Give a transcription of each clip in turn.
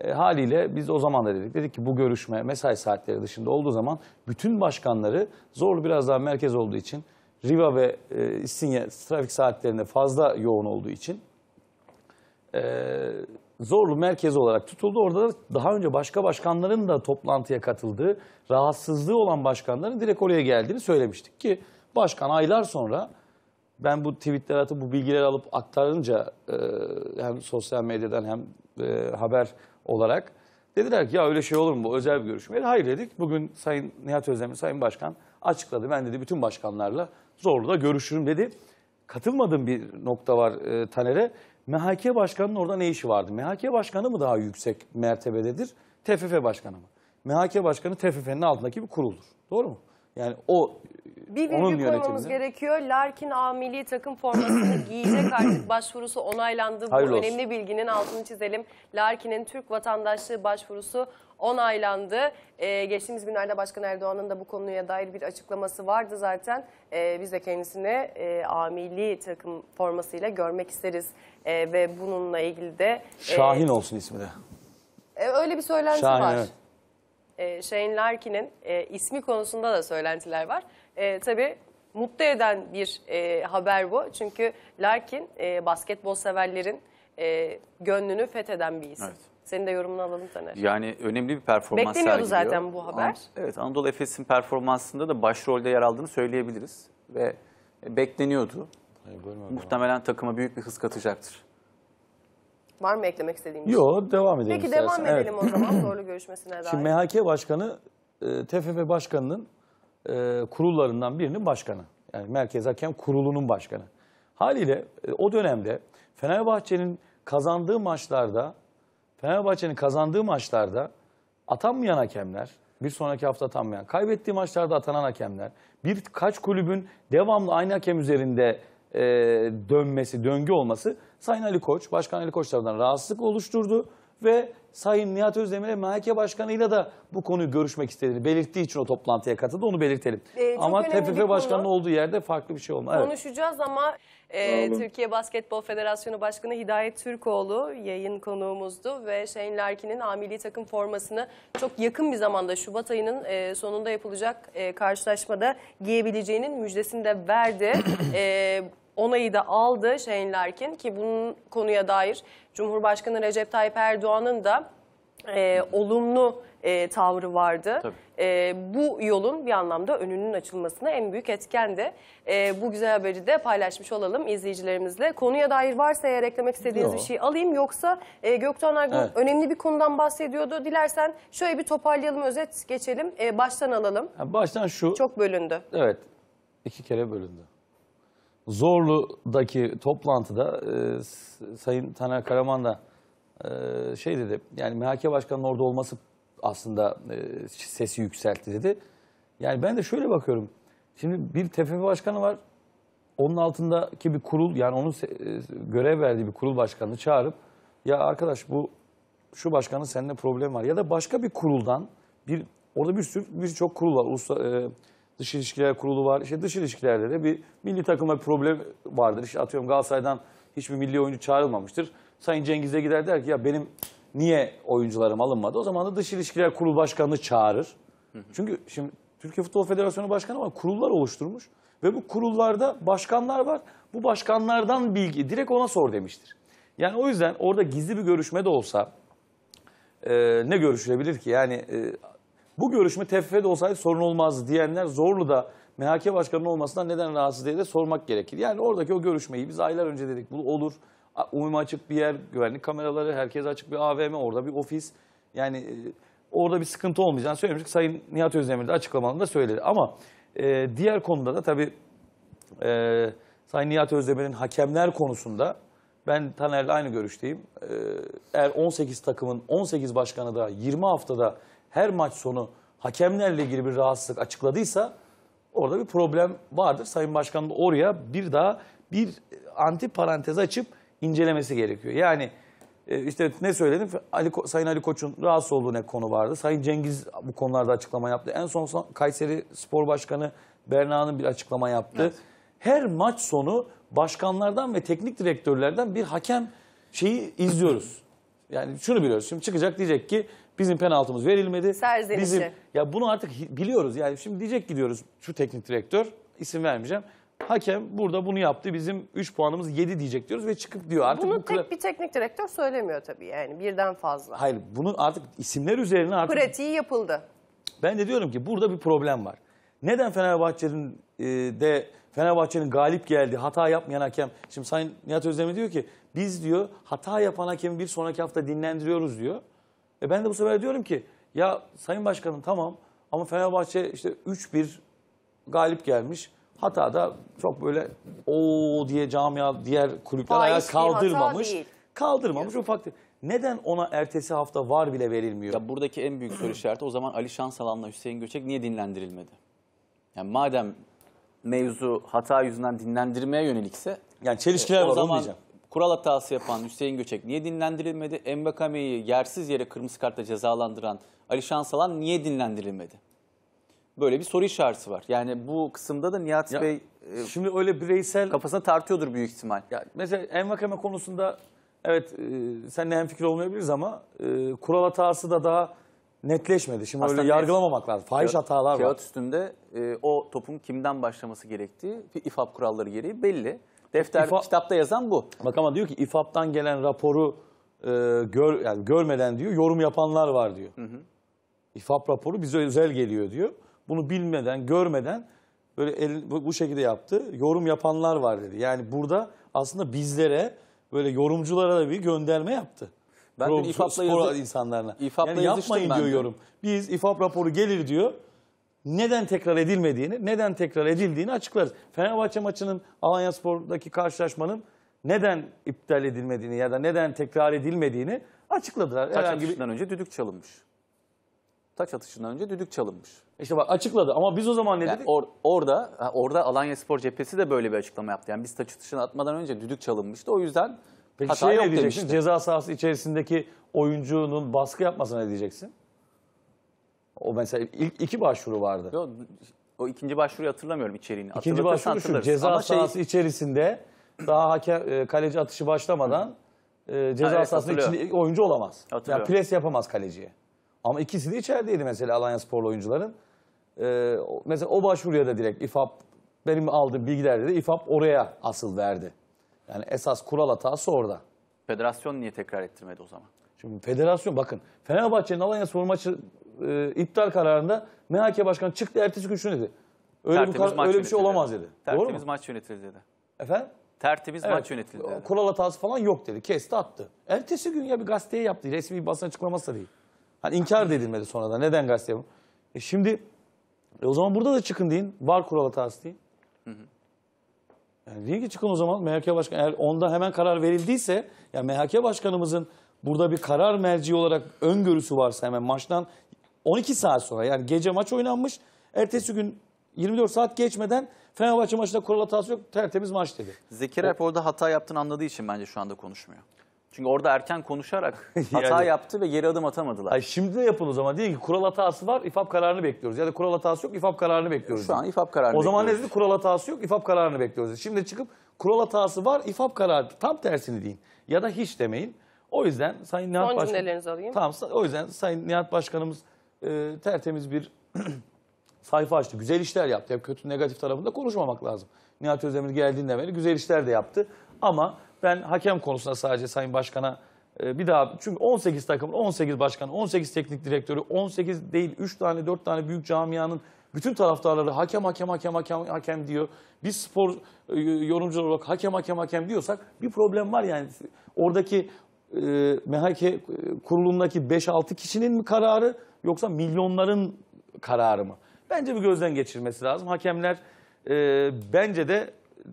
E, haliyle biz o zaman da dedik. Dedik ki bu görüşme mesai saatleri dışında olduğu zaman bütün başkanları zorlu biraz daha merkez olduğu için Riva ve e, İstinye trafik saatlerinde fazla yoğun olduğu için e, Zorlu merkez olarak tutuldu. Orada da daha önce başka başkanların da toplantıya katıldığı, rahatsızlığı olan başkanların direkt oraya geldiğini söylemiştik ki başkan aylar sonra ben bu tweetleri atıp bu bilgileri alıp aktarınca e, hem sosyal medyadan hem e, haber olarak dediler ki ya öyle şey olur mu bu özel bir görüşme? Hayır dedik. Bugün Sayın Nihat Özdemir, Sayın Başkan açıkladı. Ben dedi bütün başkanlarla zorlu da görüşürüm dedi. Katılmadığım bir nokta var e, Taner'e. MHK Başkanı'nın orada ne işi vardı? MHK Başkanı mı daha yüksek mertebededir? TFF Başkanı mı? MHK Başkanı TFF'nin altındaki bir kuruldur. Doğru mu? Yani o bir onun bilgi yönetimini... gerekiyor. Larkin A milli takım formasını giyecek artık başvurusu onaylandı. Hayırlı Bu olsun. önemli bilginin altını çizelim. Larkin'in Türk vatandaşlığı başvurusu onaylandı. Ee, geçtiğimiz günlerde Başkan Erdoğan'ın da bu konuya dair bir açıklaması vardı zaten. Ee, biz de kendisini e, A takım formasıyla görmek isteriz. E, ve bununla ilgili de... E, Şahin olsun ismi de. E, öyle bir söylenti Şahin, var. Evet e, Shane Larkin'in e, ismi konusunda da söylentiler var. E, tabii mutlu eden bir e, haber bu. Çünkü Larkin e, basketbol severlerin e, gönlünü fetheden bir isim. Evet. Senin de yorumunu alalım Taner. Yani önemli bir performans Bekleniyordu sergiliyor. zaten bu haber. An evet Anadolu Efes'in performansında da başrolde yer aldığını söyleyebiliriz. Ve bekleniyordu. Hayır, Muhtemelen takıma büyük bir hız katacaktır. Var mı eklemek istediğiniz? Yok şey? devam edelim Peki istersen. devam edelim o zaman zorlu görüşmesine dair. Şimdi MHK Başkanı e, TFF Başkanı'nın e, kurullarından birinin başkanı. Yani Merkez Hakem Kurulu'nun başkanı. Haliyle e, o dönemde Fenerbahçe'nin kazandığı maçlarda Fenerbahçe'nin kazandığı maçlarda atanmayan hakemler, bir sonraki hafta atanmayan, kaybettiği maçlarda atanan hakemler, birkaç kulübün devamlı aynı hakem üzerinde e, dönmesi, döngü olması Sayın Ali Koç, Başkan Ali Koç tarafından rahatsızlık oluşturdu ve Sayın Nihat Özdemir'e MHK Başkanı'yla da bu konuyu görüşmek istediğini belirttiği için o toplantıya katıldı. Onu belirtelim. Ee, ama TFF Başkanı'nın olduğu yerde farklı bir şey olmaz. Konuşacağız evet. ama e, Türkiye Basketbol Federasyonu Başkanı Hidayet Türkoğlu yayın konuğumuzdu ve Shane Larkin'in amili takım formasını çok yakın bir zamanda Şubat ayının e, sonunda yapılacak e, karşılaşmada giyebileceğinin müjdesini de verdi. e, onayı da aldı Shane Larkin ki bunun konuya dair Cumhurbaşkanı Recep Tayyip Erdoğan'ın da e, olumlu e, tavrı vardı. E, bu yolun bir anlamda önünün açılmasına en büyük etkendi. e, bu güzel haberi de paylaşmış olalım izleyicilerimizle. Konuya dair varsa eğer eklemek istediğiniz Yok. bir şey alayım yoksa e, Göktuğan Ergun evet. önemli bir konudan bahsediyordu. Dilersen şöyle bir toparlayalım özet geçelim e, baştan alalım. Yani baştan şu. Çok bölündü. Evet iki kere bölündü. Zorlu'daki toplantıda e, Sayın Taner Karaman da e, şey dedi, yani MHK Başkanı'nın orada olması aslında e, sesi yükseltti dedi. Yani ben de şöyle bakıyorum. Şimdi bir TFF Başkanı var. Onun altındaki bir kurul, yani onun e, görev verdiği bir kurul başkanını çağırıp ya arkadaş bu şu başkanın seninle problem var ya da başka bir kuruldan bir orada bir sürü birçok kurul var. Ulusal, e, Dış ilişkiler kurulu var. İşte dış ilişkilerde de bir milli takıma bir problem vardır. İşte atıyorum Galatasaray'dan hiçbir milli oyuncu çağrılmamıştır. Sayın Cengiz'e gider der ki ya benim niye oyuncularım alınmadı? O zaman da dış ilişkiler kurulu başkanını çağırır. Çünkü şimdi Türkiye Futbol Federasyonu Başkanı var. Kurullar oluşturmuş. Ve bu kurullarda başkanlar var. Bu başkanlardan bilgi direkt ona sor demiştir. Yani o yüzden orada gizli bir görüşme de olsa e, ne görüşülebilir ki? Yani e, bu görüşme TFF'de olsaydı sorun olmaz diyenler zorlu da MHK başkanı olmasından neden rahatsız diye de sormak gerekir. Yani oradaki o görüşmeyi biz aylar önce dedik bu olur. Uyuma açık bir yer, güvenlik kameraları, herkes açık bir AVM, orada bir ofis. Yani e, orada bir sıkıntı olmayacağını söylemiştik. Sayın Nihat Özdemir de açıklamalarında söyledi. Ama e, diğer konuda da tabii e, Sayın Nihat Özdemir'in hakemler konusunda ben Taner'le aynı görüşteyim. E, eğer 18 takımın 18 başkanı da 20 haftada her maç sonu hakemlerle ilgili bir rahatsızlık açıkladıysa orada bir problem vardır. Sayın Başkan da oraya bir daha bir anti parantez açıp incelemesi gerekiyor. Yani e, işte ne söyledim? Ali, Sayın Ali Koç'un rahatsız olduğu ne konu vardı. Sayın Cengiz bu konularda açıklama yaptı. En son Kayseri Spor Başkanı Berna'nın bir açıklama yaptı. Evet. Her maç sonu başkanlardan ve teknik direktörlerden bir hakem şeyi izliyoruz. Yani şunu biliyoruz. Şimdi çıkacak diyecek ki Bizim penaltımız verilmedi. Serzenişi. Bizim ya bunu artık biliyoruz. Yani şimdi diyecek gidiyoruz şu teknik direktör isim vermeyeceğim. Hakem burada bunu yaptı. Bizim 3 puanımız 7 diyecek diyoruz ve çıkıp diyor artık bunu bu tek bir teknik direktör söylemiyor tabii yani birden fazla. Hayır, bunu artık isimler üzerine artık pratiği yapıldı. Ben de diyorum ki burada bir problem var. Neden Fenerbahçe'nin e, de Fenerbahçe'nin galip geldi, hata yapmayan hakem. Şimdi Sayın Nihat Özdemir diyor ki biz diyor hata yapan hakemi bir sonraki hafta dinlendiriyoruz diyor. E ben de bu sefer diyorum ki ya Sayın Başkanım tamam ama Fenerbahçe işte 3-1 galip gelmiş. Hata da çok böyle o diye camia diğer kulüpler ayağa kaldırmamış. Kaldırmamış ufak Neden ona ertesi hafta var bile verilmiyor? Ya buradaki en büyük soru işareti o zaman Ali Şansalan'la Hüseyin Göçek niye dinlendirilmedi? Yani madem mevzu hata yüzünden dinlendirmeye yönelikse Yani çelişkiler e, o var onu diyeceğim. Kural hatası yapan Hüseyin Göçek niye dinlendirilmedi? Embakame'yi yersiz yere kırmızı kartla cezalandıran Ali Şansalan niye dinlendirilmedi? Böyle bir soru işareti var. Yani bu kısımda da Nihat ya, Bey e, şimdi öyle bireysel kafasına tartıyordur büyük ihtimal. Ya mesela Embakame konusunda evet e, seninle fikir olmayabiliriz ama e, kural hatası da daha netleşmedi. Şimdi Aslında öyle yargılamamak lazım. Fahiş kağıt, hatalar kağıt var. Kağıt üstünde e, o topun kimden başlaması gerektiği ifap kuralları gereği belli. Defter İFAP, kitapta yazan bu. Bak ama diyor ki İFAP'tan gelen raporu e, gör yani görmeden diyor yorum yapanlar var diyor. Hı hı. İFAP raporu bize özel geliyor diyor. Bunu bilmeden, görmeden böyle el, bu şekilde yaptı. Yorum yapanlar var dedi. Yani burada aslında bizlere böyle yorumculara da bir gönderme yaptı. Ben Pro, de İFAP'la yazı, insanlarına. İFAP'la yani yapmayın diyor yorum. Biz İFAP raporu gelir diyor neden tekrar edilmediğini, neden tekrar edildiğini açıklarız. Fenerbahçe maçının Alanya Spor'daki karşılaşmanın neden iptal edilmediğini ya da neden tekrar edilmediğini açıkladılar. Taç Herhangi atışından bir... önce düdük çalınmış. Taç atışından önce düdük çalınmış. İşte bak açıkladı ama biz o zaman ne yani dedik? Or, orada orada Alanya Spor cephesi de böyle bir açıklama yaptı. Yani biz taç atışını atmadan önce düdük çalınmıştı. O yüzden Peki hata şey yok ne diyeceksin? Demişti. Ceza sahası içerisindeki oyuncunun baskı yapmasına ne diyeceksin? O mesela ilk iki başvuru vardı. Yo, o ikinci başvuruyu hatırlamıyorum içeriğini. İkinci başvuru şu ceza Ama şey- sahası şey... içerisinde daha hakem e, kaleci atışı başlamadan e, ceza ha, evet, sahasının içinde oyuncu olamaz. Hatırlıyor. Yani pres yapamaz kaleciye. Ama ikisi de içerideydi mesela Alanya Sporlu oyuncuların. E, mesela o başvuruya da direkt İFAP benim aldığım bilgilerde de İFAP oraya asıl verdi. Yani esas kural hatası orada. Federasyon niye tekrar ettirmedi o zaman? Şimdi federasyon bakın Fenerbahçe'nin Alanya Spor maçı e, iptal kararında MHK Başkanı çıktı ertesi gün şunu dedi. Öyle, bu kar- öyle bir şey olamaz dedi. Doğru Tertemiz maç yönetildi dedi. Efendim? Tertemiz Evet. maç yönetildi dedi. Kural hatası falan yok dedi. Kesti attı. Ertesi gün ya bir gazeteye yaptı. Resmi bir basın açıklaması da değil. Hani inkar da edilmedi sonra da. Neden gazete yapın? E şimdi e o zaman burada da çıkın deyin. Var kural hatası deyin. Yani deyin ki çıkın o zaman MHK Başkanı. Eğer onda hemen karar verildiyse, yani MHK Başkanımızın burada bir karar merci olarak öngörüsü varsa hemen maçtan 12 saat sonra yani gece maç oynanmış. Ertesi gün 24 saat geçmeden Fenerbahçe maçında kural hatası yok tertemiz maç dedi. Zeki Rep orada hata yaptığını anladığı için bence şu anda konuşmuyor. Çünkü orada erken konuşarak hata yani, yaptı ve geri adım atamadılar. Ay şimdi de yapın o zaman. Diyelim ki kural hatası var, ifap kararını bekliyoruz. Ya da kural hatası yok, ifap kararını bekliyoruz. Şu an ifap kararını O zaman ne dedi? Kural hatası yok, ifap kararını bekliyoruz. Şimdi çıkıp kural hatası var, ifap kararı. Tam tersini deyin. Ya da hiç demeyin. O yüzden Sayın Nihat Başkan... Son cümlelerinizi alayım. Tamam, o yüzden Sayın Nihat Başkanımız e, tertemiz bir sayfa açtı. Güzel işler yaptı. Hep kötü negatif tarafında konuşmamak lazım. Nihat Özdemir geldiğinde beri güzel işler de yaptı. Ama ben hakem konusunda sadece Sayın Başkan'a e, bir daha çünkü 18 takım, 18 başkan, 18 teknik direktörü, 18 değil 3 tane 4 tane büyük camianın bütün taraftarları hakem hakem hakem hakem hakem diyor. Biz spor e, yorumcular olarak hakem hakem hakem diyorsak bir problem var yani. Oradaki e, MHK kurulundaki 5-6 kişinin mi kararı yoksa milyonların kararı mı? Bence bir gözden geçirmesi lazım. Hakemler e, bence de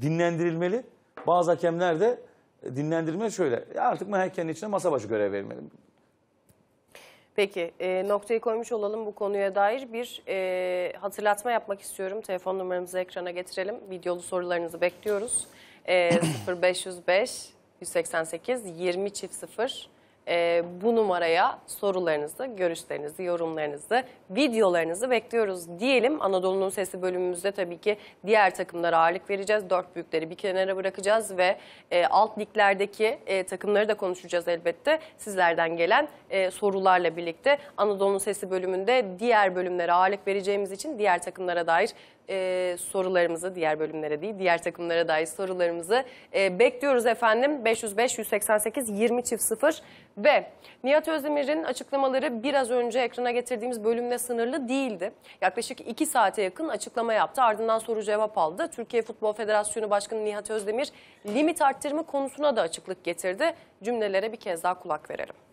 dinlendirilmeli. Bazı hakemler de dinlendirme şöyle. Ya artık hakemin içine masa başı görev vermeli. Peki e, noktayı koymuş olalım bu konuya dair bir e, hatırlatma yapmak istiyorum. Telefon numaramızı ekrana getirelim. Videolu sorularınızı bekliyoruz. E, 0505 188 20 çift 0 e, bu numaraya sorularınızı, görüşlerinizi, yorumlarınızı, videolarınızı bekliyoruz diyelim. Anadolu'nun Sesi bölümümüzde tabii ki diğer takımlara ağırlık vereceğiz. Dört büyükleri bir kenara bırakacağız ve e, alt liglerdeki e, takımları da konuşacağız elbette. Sizlerden gelen e, sorularla birlikte Anadolu'nun Sesi bölümünde diğer bölümlere ağırlık vereceğimiz için diğer takımlara dair e, sorularımızı diğer bölümlere değil diğer takımlara dair sorularımızı e, bekliyoruz efendim. 505 188 20 çift 0 ve Nihat Özdemir'in açıklamaları biraz önce ekrana getirdiğimiz bölümle sınırlı değildi. Yaklaşık 2 saate yakın açıklama yaptı ardından soru cevap aldı. Türkiye Futbol Federasyonu Başkanı Nihat Özdemir limit arttırma konusuna da açıklık getirdi. Cümlelere bir kez daha kulak verelim.